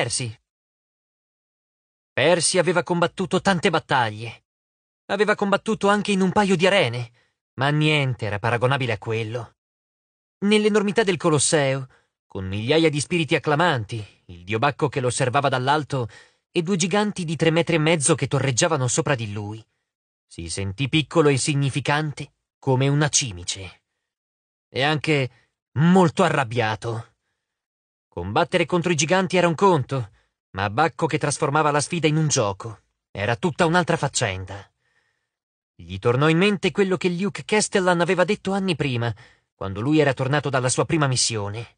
Persi. Persi aveva combattuto tante battaglie. Aveva combattuto anche in un paio di arene, ma niente era paragonabile a quello. Nell'enormità del Colosseo, con migliaia di spiriti acclamanti, il dio Bacco che lo osservava dall'alto e due giganti di tre metri e mezzo che torreggiavano sopra di lui, si sentì piccolo e insignificante come una cimice. E anche molto arrabbiato. Combattere contro i giganti era un conto, ma Bacco che trasformava la sfida in un gioco. Era tutta un'altra faccenda. Gli tornò in mente quello che Luke Castellan aveva detto anni prima, quando lui era tornato dalla sua prima missione.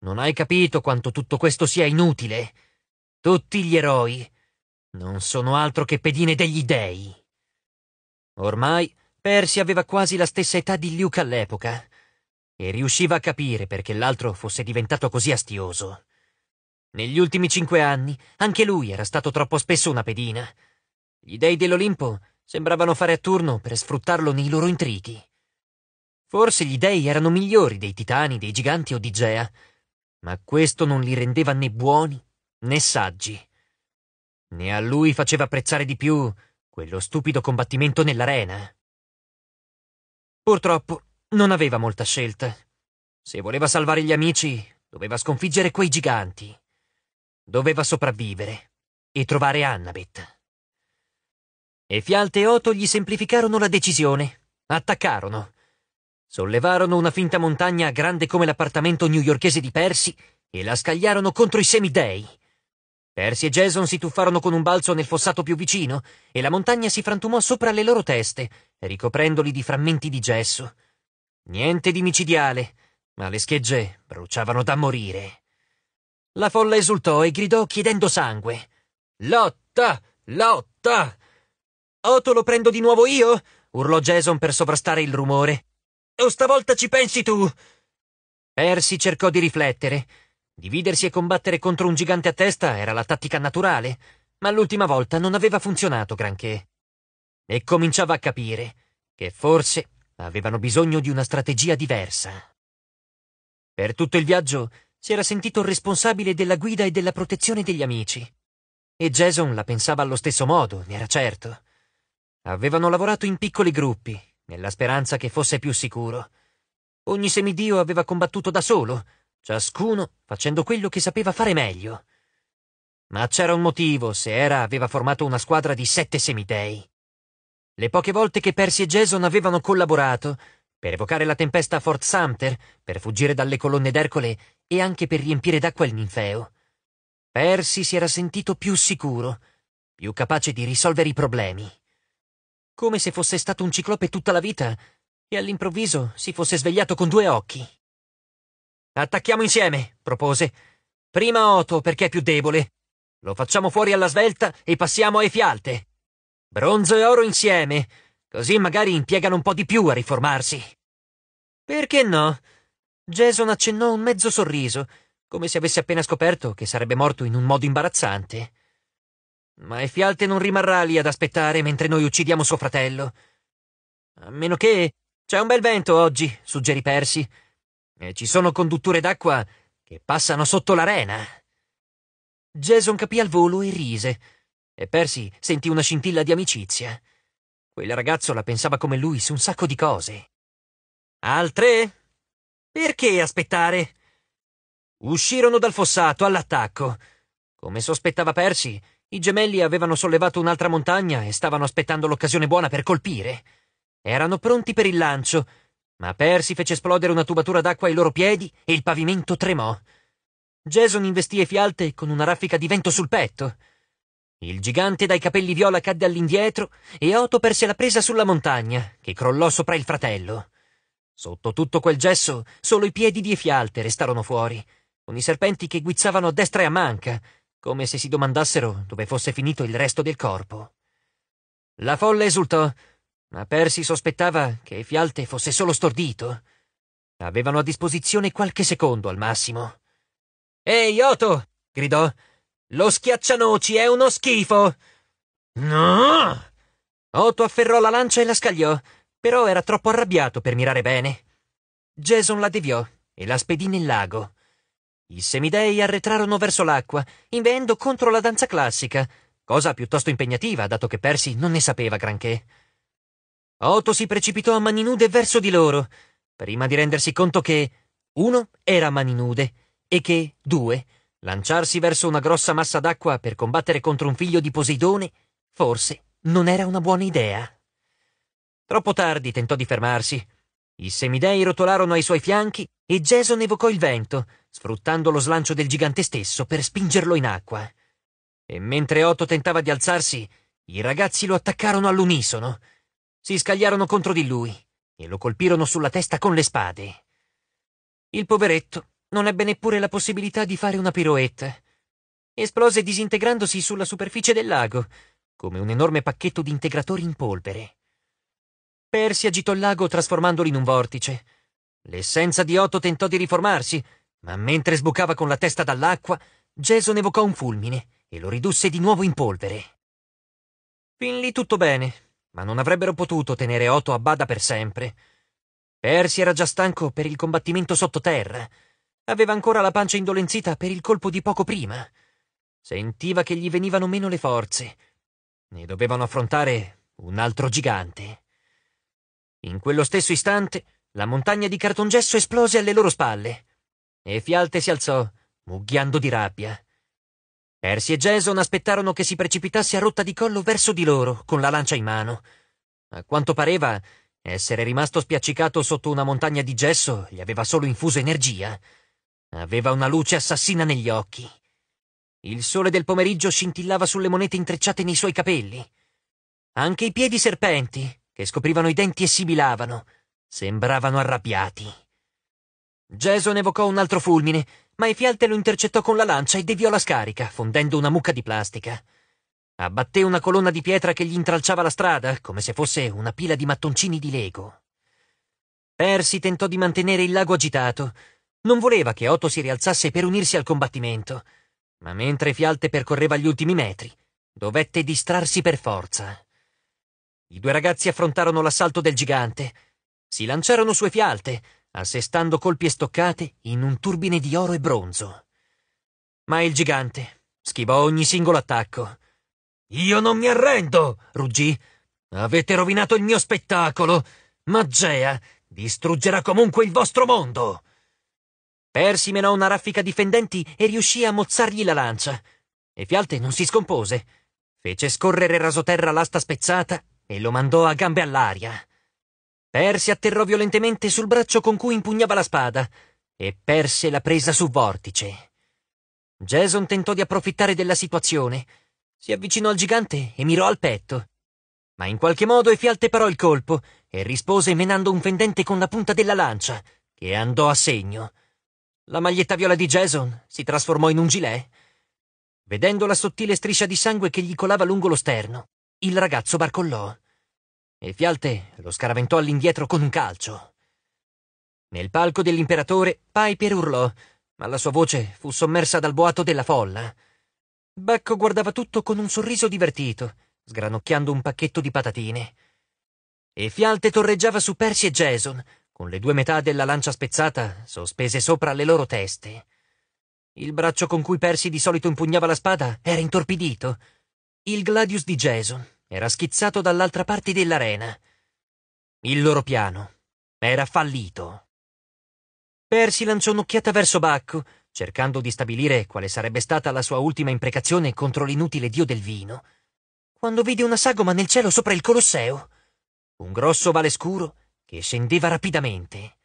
Non hai capito quanto tutto questo sia inutile. Tutti gli eroi non sono altro che pedine degli dei. Ormai Percy aveva quasi la stessa età di Luke all'epoca e riusciva a capire perché l'altro fosse diventato così astioso. Negli ultimi cinque anni anche lui era stato troppo spesso una pedina. Gli dei dell'Olimpo sembravano fare a turno per sfruttarlo nei loro intrighi. Forse gli dei erano migliori dei titani, dei giganti o di Gea, ma questo non li rendeva né buoni né saggi. Né a lui faceva apprezzare di più quello stupido combattimento nell'arena. Purtroppo non aveva molta scelta. Se voleva salvare gli amici, doveva sconfiggere quei giganti. Doveva sopravvivere e trovare Annabeth. E Fialte e Otto gli semplificarono la decisione. Attaccarono. Sollevarono una finta montagna grande come l'appartamento newyorkese di Percy e la scagliarono contro i semidei. Percy e Jason si tuffarono con un balzo nel fossato più vicino e la montagna si frantumò sopra le loro teste, ricoprendoli di frammenti di gesso. Niente di micidiale, ma le schegge bruciavano da morire. La folla esultò e gridò chiedendo sangue. Lotta! Lotta! Otto lo prendo di nuovo io? urlò Jason per sovrastare il rumore. O stavolta ci pensi tu? Percy cercò di riflettere. Dividersi e combattere contro un gigante a testa era la tattica naturale, ma l'ultima volta non aveva funzionato granché. E cominciava a capire che forse avevano bisogno di una strategia diversa. Per tutto il viaggio si era sentito responsabile della guida e della protezione degli amici. E Jason la pensava allo stesso modo, ne era certo. Avevano lavorato in piccoli gruppi, nella speranza che fosse più sicuro. Ogni semidio aveva combattuto da solo, ciascuno facendo quello che sapeva fare meglio. Ma c'era un motivo se Era aveva formato una squadra di sette semidei. Le poche volte che Percy e Jason avevano collaborato, per evocare la tempesta a Fort Sumter, per fuggire dalle colonne d'Ercole e anche per riempire d'acqua il ninfeo. Percy si era sentito più sicuro, più capace di risolvere i problemi. Come se fosse stato un ciclope tutta la vita e all'improvviso si fosse svegliato con due occhi. Attacchiamo insieme, propose. Prima Otto perché è più debole. Lo facciamo fuori alla svelta e passiamo ai fialte. Bronzo e oro insieme, così magari impiegano un po' di più a riformarsi. Perché no? Jason accennò un mezzo sorriso, come se avesse appena scoperto che sarebbe morto in un modo imbarazzante. Ma Efialte non rimarrà lì ad aspettare mentre noi uccidiamo suo fratello. A meno che c'è un bel vento oggi, suggerì Persi, e ci sono condutture d'acqua che passano sotto l'arena. Jason capì al volo e rise e Percy sentì una scintilla di amicizia. Quel ragazzo la pensava come lui su un sacco di cose. Altre? Perché aspettare? Uscirono dal fossato all'attacco. Come sospettava Percy, i gemelli avevano sollevato un'altra montagna e stavano aspettando l'occasione buona per colpire. Erano pronti per il lancio, ma Percy fece esplodere una tubatura d'acqua ai loro piedi e il pavimento tremò. Jason investì e Fialte con una raffica di vento sul petto. Il gigante dai capelli viola cadde all'indietro e Otto perse la presa sulla montagna, che crollò sopra il fratello. Sotto tutto quel gesso solo i piedi di Efialte restarono fuori, con i serpenti che guizzavano a destra e a manca, come se si domandassero dove fosse finito il resto del corpo. La folla esultò, ma Persi sospettava che Efialte fosse solo stordito. Avevano a disposizione qualche secondo al massimo. Ehi, Otto! gridò lo schiaccianoci è uno schifo! No! Otto afferrò la lancia e la scagliò, però era troppo arrabbiato per mirare bene. Jason la deviò e la spedì nel lago. I semidei arretrarono verso l'acqua, inveendo contro la danza classica, cosa piuttosto impegnativa, dato che Percy non ne sapeva granché. Otto si precipitò a mani nude verso di loro, prima di rendersi conto che uno era a mani nude e che due Lanciarsi verso una grossa massa d'acqua per combattere contro un figlio di Poseidone forse non era una buona idea. Troppo tardi tentò di fermarsi. I semidei rotolarono ai suoi fianchi e Jason evocò il vento, sfruttando lo slancio del gigante stesso per spingerlo in acqua. E mentre Otto tentava di alzarsi, i ragazzi lo attaccarono all'unisono. Si scagliarono contro di lui e lo colpirono sulla testa con le spade. Il poveretto non ebbe neppure la possibilità di fare una piroetta. Esplose disintegrandosi sulla superficie del lago, come un enorme pacchetto di integratori in polvere. Percy agitò il lago trasformandolo in un vortice. L'essenza di Otto tentò di riformarsi, ma mentre sbucava con la testa dall'acqua, Jason evocò un fulmine e lo ridusse di nuovo in polvere. Fin lì tutto bene, ma non avrebbero potuto tenere Otto a bada per sempre. Percy era già stanco per il combattimento sottoterra Aveva ancora la pancia indolenzita per il colpo di poco prima. Sentiva che gli venivano meno le forze. Ne dovevano affrontare un altro gigante. In quello stesso istante, la montagna di cartongesso esplose alle loro spalle e Fialte si alzò, mugghiando di rabbia. Percy e Jason aspettarono che si precipitasse a rotta di collo verso di loro, con la lancia in mano. A quanto pareva, essere rimasto spiaccicato sotto una montagna di gesso gli aveva solo infuso energia. Aveva una luce assassina negli occhi. Il sole del pomeriggio scintillava sulle monete intrecciate nei suoi capelli. Anche i piedi serpenti, che scoprivano i denti e sibilavano, sembravano arrabbiati. Jason evocò un altro fulmine, ma Efialte lo intercettò con la lancia e deviò la scarica, fondendo una mucca di plastica. Abbatté una colonna di pietra che gli intralciava la strada, come se fosse una pila di mattoncini di lego. Percy tentò di mantenere il lago agitato, non voleva che Otto si rialzasse per unirsi al combattimento, ma mentre Fialte percorreva gli ultimi metri, dovette distrarsi per forza. I due ragazzi affrontarono l'assalto del gigante. Si lanciarono su fialte, assestando colpi e stoccate in un turbine di oro e bronzo. Ma il gigante schivò ogni singolo attacco. Io non mi arrendo, ruggì. Avete rovinato il mio spettacolo. Maggea distruggerà comunque il vostro mondo. Percy menò una raffica di fendenti e riuscì a mozzargli la lancia. E Fialte non si scompose. Fece scorrere rasoterra l'asta spezzata e lo mandò a gambe all'aria. Percy atterrò violentemente sul braccio con cui impugnava la spada e perse la presa su vortice. Jason tentò di approfittare della situazione. Si avvicinò al gigante e mirò al petto. Ma in qualche modo Efialte parò il colpo e rispose menando un fendente con la punta della lancia, che andò a segno. La maglietta viola di Jason si trasformò in un gilet. Vedendo la sottile striscia di sangue che gli colava lungo lo sterno, il ragazzo barcollò. E Fialte lo scaraventò all'indietro con un calcio. Nel palco dell'imperatore, Piper urlò, ma la sua voce fu sommersa dal boato della folla. Becco guardava tutto con un sorriso divertito, sgranocchiando un pacchetto di patatine. E Fialte torreggiava su Percy e Jason, con le due metà della lancia spezzata sospese sopra le loro teste. Il braccio con cui Percy di solito impugnava la spada era intorpidito. Il gladius di Jason era schizzato dall'altra parte dell'arena. Il loro piano era fallito. Percy lanciò un'occhiata verso Bacco, cercando di stabilire quale sarebbe stata la sua ultima imprecazione contro l'inutile dio del vino, quando vide una sagoma nel cielo sopra il Colosseo. Un grosso vale scuro che scendeva rapidamente.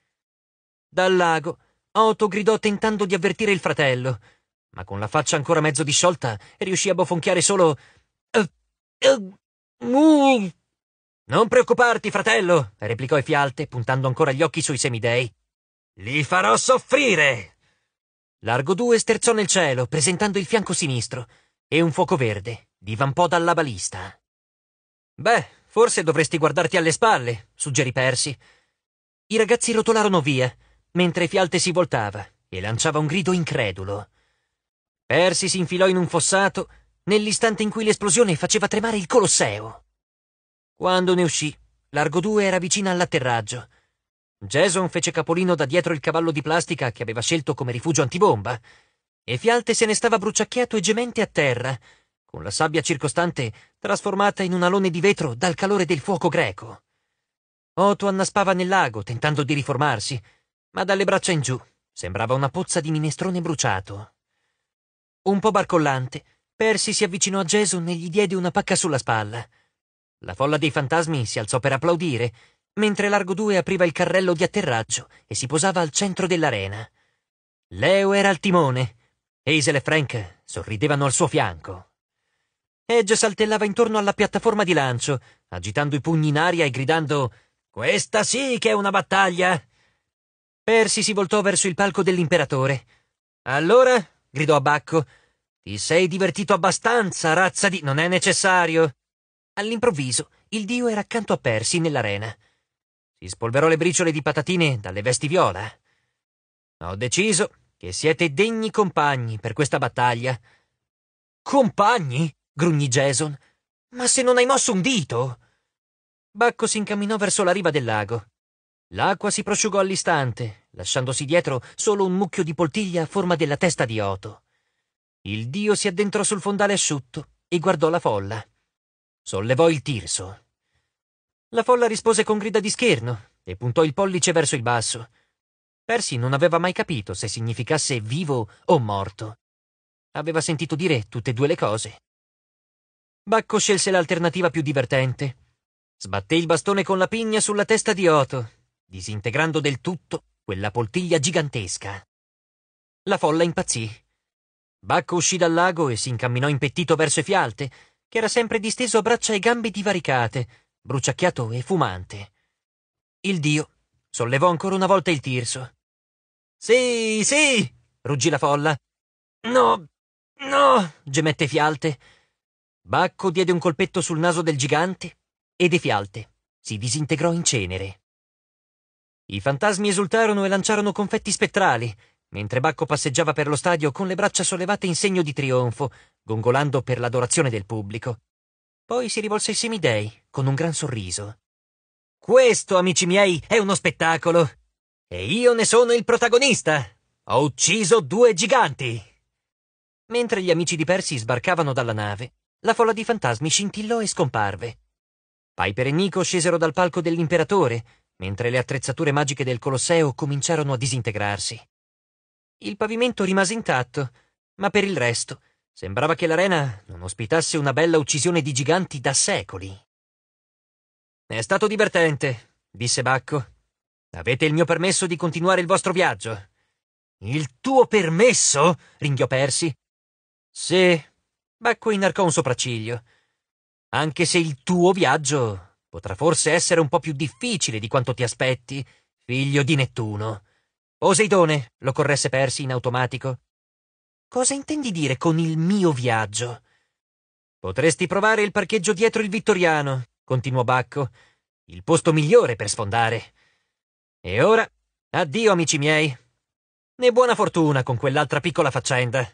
Dal lago Otto gridò tentando di avvertire il fratello, ma con la faccia ancora mezzo disciolta riuscì a bofonchiare solo. Eh, eh, uh". Non preoccuparti, fratello, replicò Fialte, puntando ancora gli occhi sui semidei. Li farò soffrire! Largo due sterzò nel cielo, presentando il fianco sinistro, e un fuoco verde divampò dalla balista. Beh, Forse dovresti guardarti alle spalle, suggerì Percy. I ragazzi rotolarono via, mentre Fialte si voltava e lanciava un grido incredulo. Percy si infilò in un fossato nell'istante in cui l'esplosione faceva tremare il Colosseo. Quando ne uscì, Largo 2 era vicina all'atterraggio. Jason fece capolino da dietro il cavallo di plastica che aveva scelto come rifugio antibomba, e Fialte se ne stava bruciacchiato e gemente a terra, con la sabbia circostante trasformata in un alone di vetro dal calore del fuoco greco. Otto annaspava nel lago, tentando di riformarsi, ma dalle braccia in giù sembrava una pozza di minestrone bruciato. Un po' barcollante, Percy si avvicinò a Gesù e gli diede una pacca sulla spalla. La folla dei fantasmi si alzò per applaudire, mentre Largo 2 apriva il carrello di atterraggio e si posava al centro dell'arena. Leo era al timone. Hazel e Frank sorridevano al suo fianco. Edge saltellava intorno alla piattaforma di lancio, agitando i pugni in aria e gridando Questa sì che è una battaglia! Percy si voltò verso il palco dell'imperatore. Allora, gridò a Bacco, ti sei divertito abbastanza, razza di... Non è necessario! All'improvviso, il dio era accanto a Percy nell'arena. Si spolverò le briciole di patatine dalle vesti viola. Ho deciso che siete degni compagni per questa battaglia. Compagni? grugnì Jason. Ma se non hai mosso un dito! Bacco si incamminò verso la riva del lago. L'acqua si prosciugò all'istante, lasciandosi dietro solo un mucchio di poltiglia a forma della testa di Oto. Il dio si addentrò sul fondale asciutto e guardò la folla. Sollevò il tirso. La folla rispose con grida di scherno e puntò il pollice verso il basso. Percy non aveva mai capito se significasse vivo o morto. Aveva sentito dire tutte e due le cose. Bacco scelse l'alternativa più divertente. Sbatté il bastone con la pigna sulla testa di Otto, disintegrando del tutto quella poltiglia gigantesca. La folla impazzì. Bacco uscì dal lago e si incamminò impettito verso Fialte, che era sempre disteso a braccia e gambe divaricate, bruciacchiato e fumante. Il dio sollevò ancora una volta il tirso. Sì, sì! ruggì la folla. No, no! gemette Fialte Bacco diede un colpetto sul naso del gigante e De Fialte si disintegrò in cenere. I fantasmi esultarono e lanciarono confetti spettrali, mentre Bacco passeggiava per lo stadio con le braccia sollevate in segno di trionfo, gongolando per l'adorazione del pubblico. Poi si rivolse ai semidei con un gran sorriso. Questo, amici miei, è uno spettacolo. E io ne sono il protagonista. Ho ucciso due giganti. Mentre gli amici di Persi sbarcavano dalla nave, la folla di fantasmi scintillò e scomparve. Piper e Nico scesero dal palco dell'imperatore, mentre le attrezzature magiche del Colosseo cominciarono a disintegrarsi. Il pavimento rimase intatto, ma per il resto sembrava che l'arena non ospitasse una bella uccisione di giganti da secoli. È stato divertente, disse Bacco. Avete il mio permesso di continuare il vostro viaggio. Il tuo permesso? ringhiò Persi. Sì, Becco inarcò un sopracciglio. Anche se il tuo viaggio potrà forse essere un po' più difficile di quanto ti aspetti, figlio di Nettuno. Poseidone, lo corresse Persi in automatico. Cosa intendi dire con il mio viaggio? Potresti provare il parcheggio dietro il Vittoriano, continuò Bacco. Il posto migliore per sfondare. E ora, addio amici miei. E buona fortuna con quell'altra piccola faccenda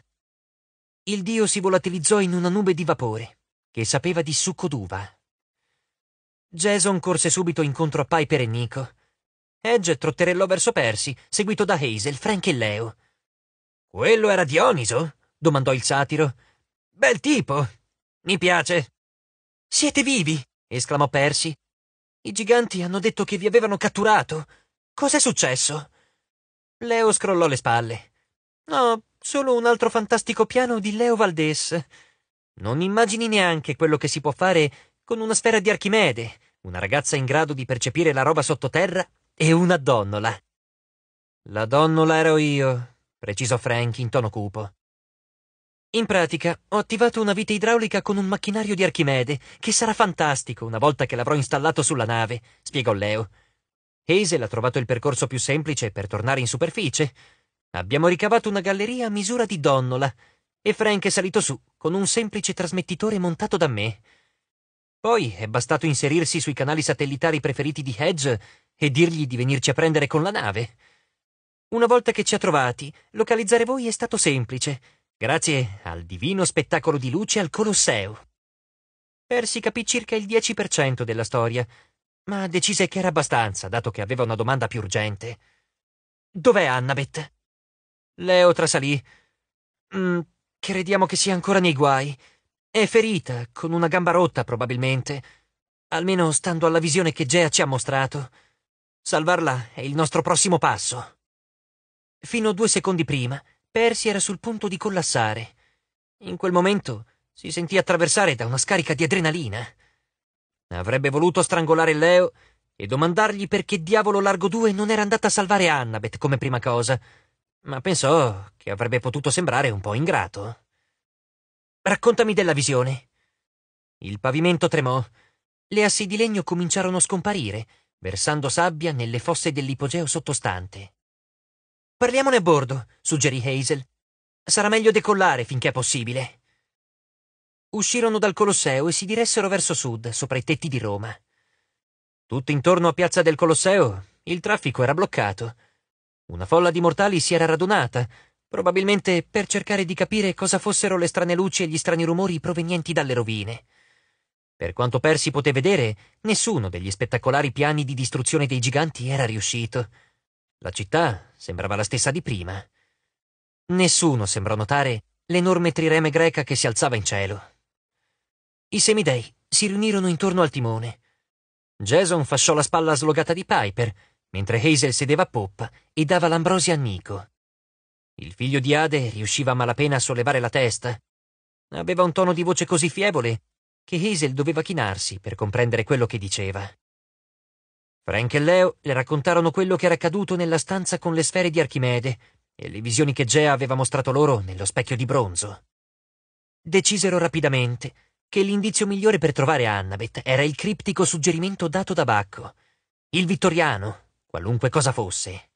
il dio si volatilizzò in una nube di vapore, che sapeva di succo d'uva. Jason corse subito incontro a Piper e Nico. Edge trotterellò verso Percy, seguito da Hazel, Frank e Leo. Quello era Dioniso? domandò il satiro. Bel tipo! Mi piace! Siete vivi! esclamò Percy. I giganti hanno detto che vi avevano catturato. Cos'è successo? Leo scrollò le spalle. No, solo un altro fantastico piano di Leo Valdés. Non immagini neanche quello che si può fare con una sfera di Archimede, una ragazza in grado di percepire la roba sottoterra e una donnola. La donnola ero io, precisò Frank in tono cupo. In pratica, ho attivato una vite idraulica con un macchinario di Archimede, che sarà fantastico una volta che l'avrò installato sulla nave, spiegò Leo. Hazel ha trovato il percorso più semplice per tornare in superficie, Abbiamo ricavato una galleria a misura di donnola e Frank è salito su con un semplice trasmettitore montato da me. Poi è bastato inserirsi sui canali satellitari preferiti di Hedge e dirgli di venirci a prendere con la nave. Una volta che ci ha trovati, localizzare voi è stato semplice, grazie al divino spettacolo di luce al Colosseo. Persi capì circa il 10% della storia, ma decise che era abbastanza, dato che aveva una domanda più urgente. Dov'è Annabeth? Leo trasalì. Mm, crediamo che sia ancora nei guai. È ferita, con una gamba rotta probabilmente. Almeno stando alla visione che Gea ci ha mostrato. Salvarla è il nostro prossimo passo. Fino a due secondi prima, Percy era sul punto di collassare. In quel momento si sentì attraversare da una scarica di adrenalina. Avrebbe voluto strangolare Leo e domandargli perché diavolo Largo 2 non era andata a salvare Annabeth come prima cosa ma pensò che avrebbe potuto sembrare un po' ingrato. Raccontami della visione. Il pavimento tremò, le assi di legno cominciarono a scomparire, versando sabbia nelle fosse dell'ipogeo sottostante. Parliamone a bordo, suggerì Hazel. Sarà meglio decollare finché è possibile. Uscirono dal Colosseo e si diressero verso sud, sopra i tetti di Roma. Tutto intorno a Piazza del Colosseo il traffico era bloccato una folla di mortali si era radunata, probabilmente per cercare di capire cosa fossero le strane luci e gli strani rumori provenienti dalle rovine. Per quanto Persi poté vedere, nessuno degli spettacolari piani di distruzione dei giganti era riuscito. La città sembrava la stessa di prima. Nessuno sembrò notare l'enorme trireme greca che si alzava in cielo. I semidei si riunirono intorno al timone. Jason fasciò la spalla slogata di Piper mentre Hazel sedeva a poppa e dava l'ambrosia a Nico. Il figlio di Ade riusciva a malapena a sollevare la testa. Aveva un tono di voce così fievole che Hazel doveva chinarsi per comprendere quello che diceva. Frank e Leo le raccontarono quello che era accaduto nella stanza con le sfere di Archimede e le visioni che Gea aveva mostrato loro nello specchio di bronzo. Decisero rapidamente che l'indizio migliore per trovare Annabeth era il criptico suggerimento dato da Bacco. Il vittoriano, qualunque cosa fosse.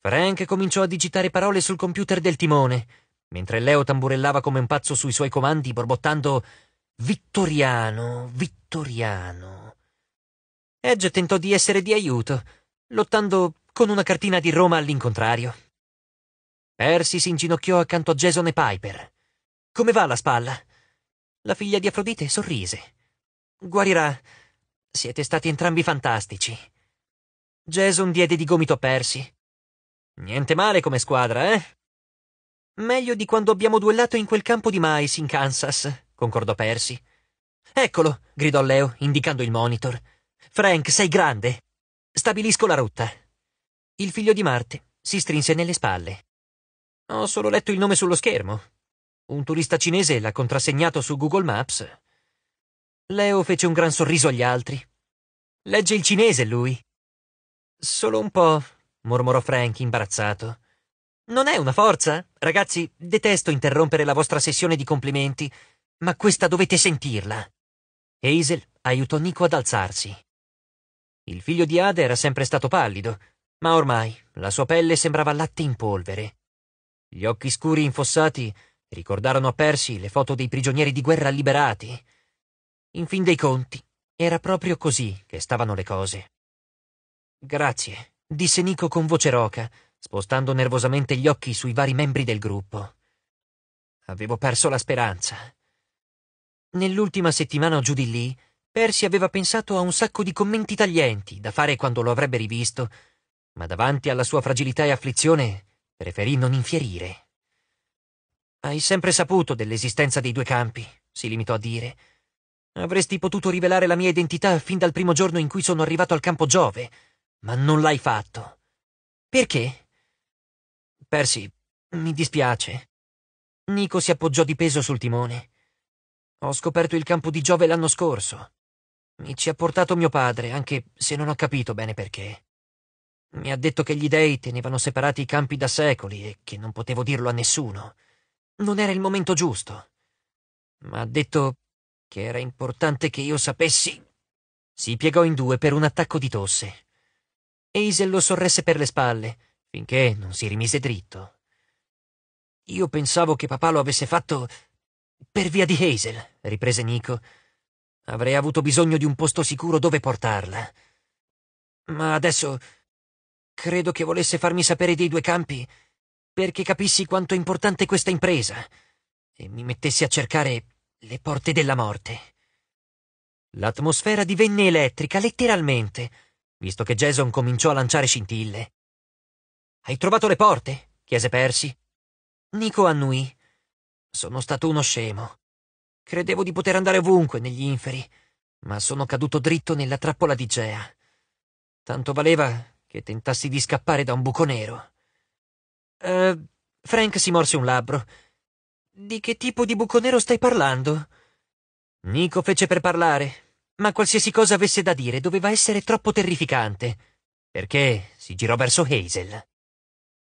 Frank cominciò a digitare parole sul computer del timone, mentre Leo tamburellava come un pazzo sui suoi comandi, borbottando Vittoriano, Vittoriano. Edge tentò di essere di aiuto, lottando con una cartina di Roma all'incontrario. Percy si inginocchiò accanto a Jason e Piper. Come va la spalla? La figlia di Afrodite sorrise. Guarirà. Siete stati entrambi fantastici. Jason diede di gomito a Percy. Niente male come squadra, eh? Meglio di quando abbiamo duellato in quel campo di mais in Kansas, concordò Percy. Eccolo, gridò Leo, indicando il monitor. Frank, sei grande. Stabilisco la rotta. Il figlio di Marte si strinse nelle spalle. Ho solo letto il nome sullo schermo. Un turista cinese l'ha contrassegnato su Google Maps. Leo fece un gran sorriso agli altri. Legge il cinese, lui. Solo un po', mormorò Frank, imbarazzato. Non è una forza? Ragazzi, detesto interrompere la vostra sessione di complimenti, ma questa dovete sentirla. Hazel aiutò Nico ad alzarsi. Il figlio di Ada era sempre stato pallido, ma ormai la sua pelle sembrava latte in polvere. Gli occhi scuri infossati ricordarono a Percy le foto dei prigionieri di guerra liberati. In fin dei conti, era proprio così che stavano le cose. Grazie, disse Nico con voce roca, spostando nervosamente gli occhi sui vari membri del gruppo. Avevo perso la speranza. Nell'ultima settimana giù di lì, Percy aveva pensato a un sacco di commenti taglienti da fare quando lo avrebbe rivisto, ma davanti alla sua fragilità e afflizione preferì non infierire. Hai sempre saputo dell'esistenza dei due campi, si limitò a dire. Avresti potuto rivelare la mia identità fin dal primo giorno in cui sono arrivato al campo Giove ma non l'hai fatto. Perché? Persi, mi dispiace. Nico si appoggiò di peso sul timone. Ho scoperto il campo di Giove l'anno scorso. Mi ci ha portato mio padre, anche se non ho capito bene perché. Mi ha detto che gli dei tenevano separati i campi da secoli e che non potevo dirlo a nessuno. Non era il momento giusto. Ma ha detto che era importante che io sapessi. Si piegò in due per un attacco di tosse. Hazel lo sorresse per le spalle, finché non si rimise dritto. Io pensavo che papà lo avesse fatto per via di Hazel, riprese Nico. Avrei avuto bisogno di un posto sicuro dove portarla. Ma adesso credo che volesse farmi sapere dei due campi perché capissi quanto è importante questa impresa e mi mettessi a cercare le porte della morte. L'atmosfera divenne elettrica, letteralmente visto che Jason cominciò a lanciare scintille. Hai trovato le porte? chiese Percy. Nico annuì. Sono stato uno scemo. Credevo di poter andare ovunque negli inferi, ma sono caduto dritto nella trappola di Gea. Tanto valeva che tentassi di scappare da un buco nero. Uh, Frank si morse un labbro. Di che tipo di buco nero stai parlando? Nico fece per parlare, ma qualsiasi cosa avesse da dire doveva essere troppo terrificante, perché si girò verso Hazel.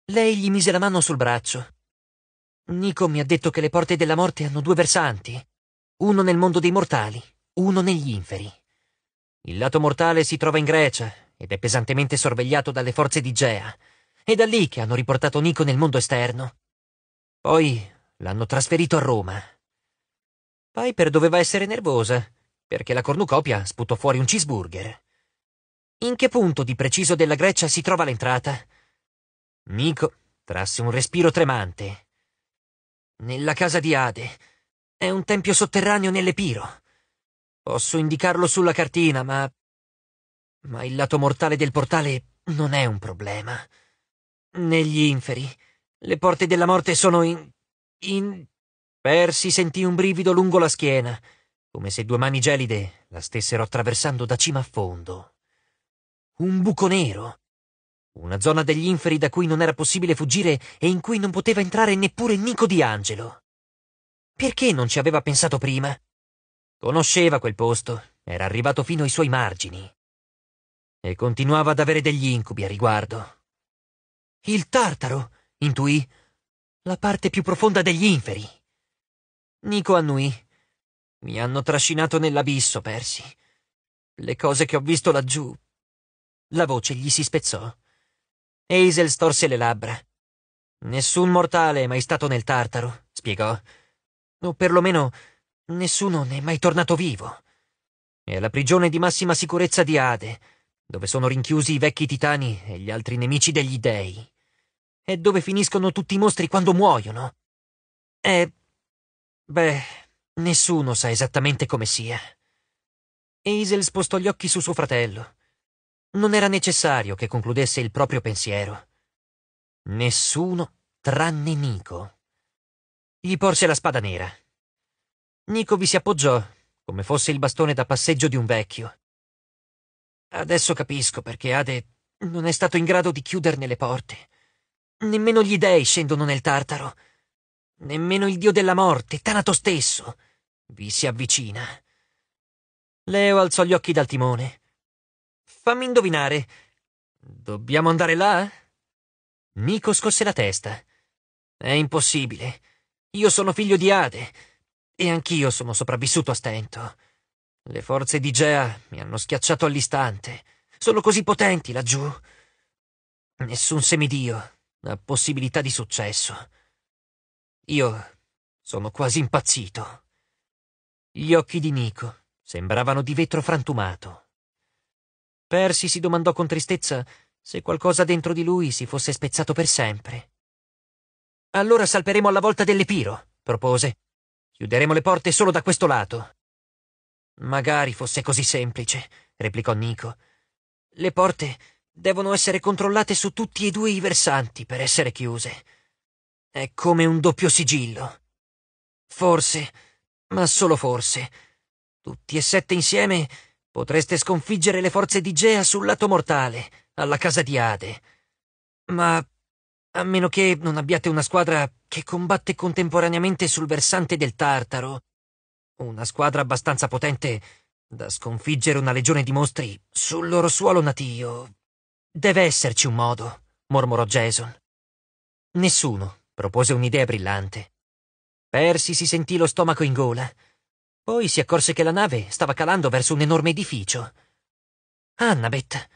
Lei gli mise la mano sul braccio. Nico mi ha detto che le porte della morte hanno due versanti, uno nel mondo dei mortali, uno negli inferi. Il lato mortale si trova in Grecia ed è pesantemente sorvegliato dalle forze di Gea. È da lì che hanno riportato Nico nel mondo esterno. Poi l'hanno trasferito a Roma. Piper doveva essere nervosa perché la cornucopia sputò fuori un cheeseburger. In che punto di preciso della Grecia si trova l'entrata? Nico trasse un respiro tremante. Nella casa di Ade. È un tempio sotterraneo nell'Epiro. Posso indicarlo sulla cartina, ma... Ma il lato mortale del portale non è un problema. Negli inferi, le porte della morte sono in... in... Persi sentì un brivido lungo la schiena come se due mani gelide la stessero attraversando da cima a fondo. Un buco nero. Una zona degli inferi da cui non era possibile fuggire e in cui non poteva entrare neppure Nico di Angelo. Perché non ci aveva pensato prima? Conosceva quel posto, era arrivato fino ai suoi margini. E continuava ad avere degli incubi a riguardo. Il tartaro, intuì, la parte più profonda degli inferi. Nico annuì mi hanno trascinato nell'abisso, Persi. Le cose che ho visto laggiù. La voce gli si spezzò. Hazel storse le labbra. Nessun mortale è mai stato nel Tartaro, spiegò. O perlomeno nessuno ne è mai tornato vivo. È la prigione di massima sicurezza di Ade, dove sono rinchiusi i vecchi titani e gli altri nemici degli dei. È dove finiscono tutti i mostri quando muoiono. È... beh... Nessuno sa esattamente come sia. Hazel spostò gli occhi su suo fratello. Non era necessario che concludesse il proprio pensiero. Nessuno tranne Nico. Gli porse la spada nera. Nico vi si appoggiò, come fosse il bastone da passeggio di un vecchio. Adesso capisco perché Ade non è stato in grado di chiuderne le porte. Nemmeno gli dei scendono nel Tartaro. Nemmeno il dio della morte, Tanato stesso, vi si avvicina. Leo alzò gli occhi dal timone. Fammi indovinare. Dobbiamo andare là? Nico scosse la testa. È impossibile. Io sono figlio di Ade. E anch'io sono sopravvissuto a stento. Le forze di Gea mi hanno schiacciato all'istante. Sono così potenti laggiù. Nessun semidio ha possibilità di successo. Io sono quasi impazzito. Gli occhi di Nico sembravano di vetro frantumato. Percy si domandò con tristezza se qualcosa dentro di lui si fosse spezzato per sempre. Allora salperemo alla volta dell'Epiro, propose. Chiuderemo le porte solo da questo lato. Magari fosse così semplice, replicò Nico. Le porte devono essere controllate su tutti e due i versanti per essere chiuse. È come un doppio sigillo. Forse, ma solo forse, tutti e sette insieme potreste sconfiggere le forze di Gea sul lato mortale, alla casa di Ade. Ma a meno che non abbiate una squadra che combatte contemporaneamente sul versante del Tartaro, una squadra abbastanza potente da sconfiggere una legione di mostri sul loro suolo natio. Deve esserci un modo, mormorò Jason. Nessuno propose un'idea brillante. Persi si sentì lo stomaco in gola. Poi si accorse che la nave stava calando verso un enorme edificio. Annabeth.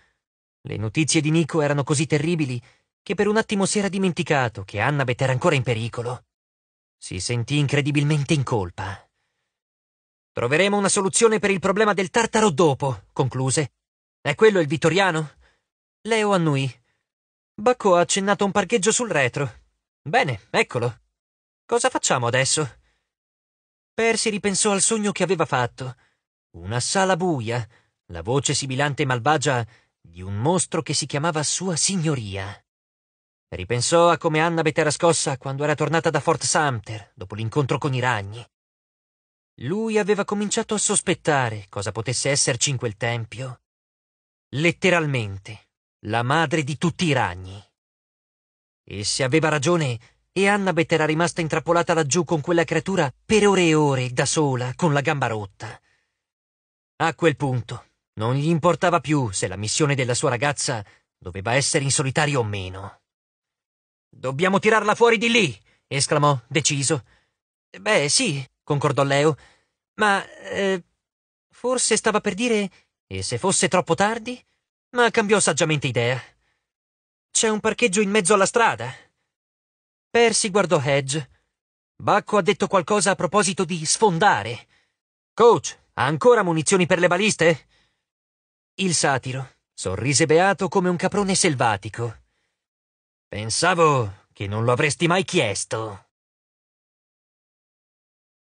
Le notizie di Nico erano così terribili che per un attimo si era dimenticato che Annabeth era ancora in pericolo. Si sentì incredibilmente in colpa. Troveremo una soluzione per il problema del tartaro dopo, concluse. È quello il vittoriano? Leo annui. Bacco ha accennato un parcheggio sul retro. Bene, eccolo. Cosa facciamo adesso? Percy ripensò al sogno che aveva fatto. Una sala buia, la voce sibilante e malvagia di un mostro che si chiamava Sua Signoria. Ripensò a come Annabeth era scossa quando era tornata da Fort Sumter, dopo l'incontro con i ragni. Lui aveva cominciato a sospettare cosa potesse esserci in quel tempio. Letteralmente, la madre di tutti i ragni. E se aveva ragione, e Annabeth era rimasta intrappolata laggiù con quella creatura per ore e ore, da sola, con la gamba rotta. A quel punto, non gli importava più se la missione della sua ragazza doveva essere in solitario o meno. Dobbiamo tirarla fuori di lì! esclamò, deciso. Beh, sì, concordò Leo, ma eh, forse stava per dire e se fosse troppo tardi? Ma cambiò saggiamente idea. C'è un parcheggio in mezzo alla strada. Percy guardò Hedge. Bacco ha detto qualcosa a proposito di sfondare. Coach, ha ancora munizioni per le baliste? Il satiro sorrise beato come un caprone selvatico. Pensavo che non lo avresti mai chiesto.